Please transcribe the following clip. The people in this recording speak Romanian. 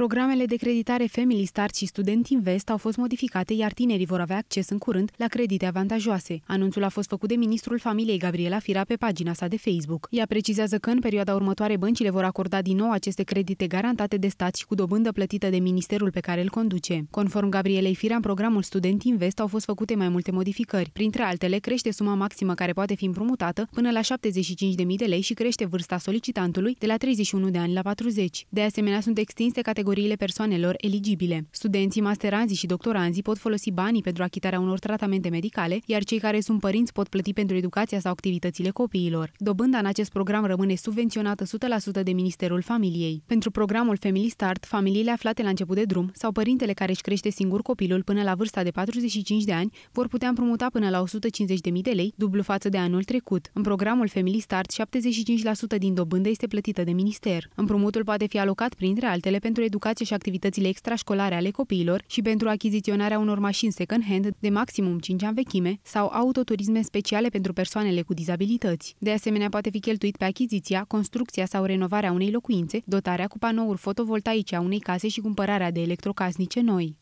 Programele de creditare Family Start și Student Invest au fost modificate, iar tinerii vor avea acces în curând la credite avantajoase. Anunțul a fost făcut de ministrul familiei Gabriela Fira pe pagina sa de Facebook. Ea precizează că în perioada următoare băncile vor acorda din nou aceste credite garantate de stat și cu dobândă plătită de ministerul pe care îl conduce. Conform Gabrielei Fira, în programul Student Invest au fost făcute mai multe modificări. Printre altele, crește suma maximă care poate fi împrumutată până la 75.000 de lei și crește vârsta solicitantului de la 31 de ani la 40. De asemenea, sunt extinse categorii categoriile persoanelor eligibile. Studenții, masteranzii și doctoranzii pot folosi banii pentru achitarea unor tratamente medicale, iar cei care sunt părinți pot plăti pentru educația sau activitățile copiilor. Dobânda în acest program rămâne subvenționată 100% de Ministerul Familiei. Pentru programul Family Start, familiile aflate la început de drum sau părintele care își crește singur copilul până la vârsta de 45 de ani vor putea împrumuta până la 150.000 de lei, dublu față de anul trecut. În programul Family Start, 75% din dobândă este plătită de minister. Împrumutul poate fi alocat printre altele pentru educație educație și activitățile extrașcolare ale copiilor și pentru achiziționarea unor mașini second-hand de maximum 5 ani vechime sau autoturisme speciale pentru persoanele cu dizabilități. De asemenea, poate fi cheltuit pe achiziția, construcția sau renovarea unei locuințe, dotarea cu panouri fotovoltaice a unei case și cumpărarea de electrocasnice noi.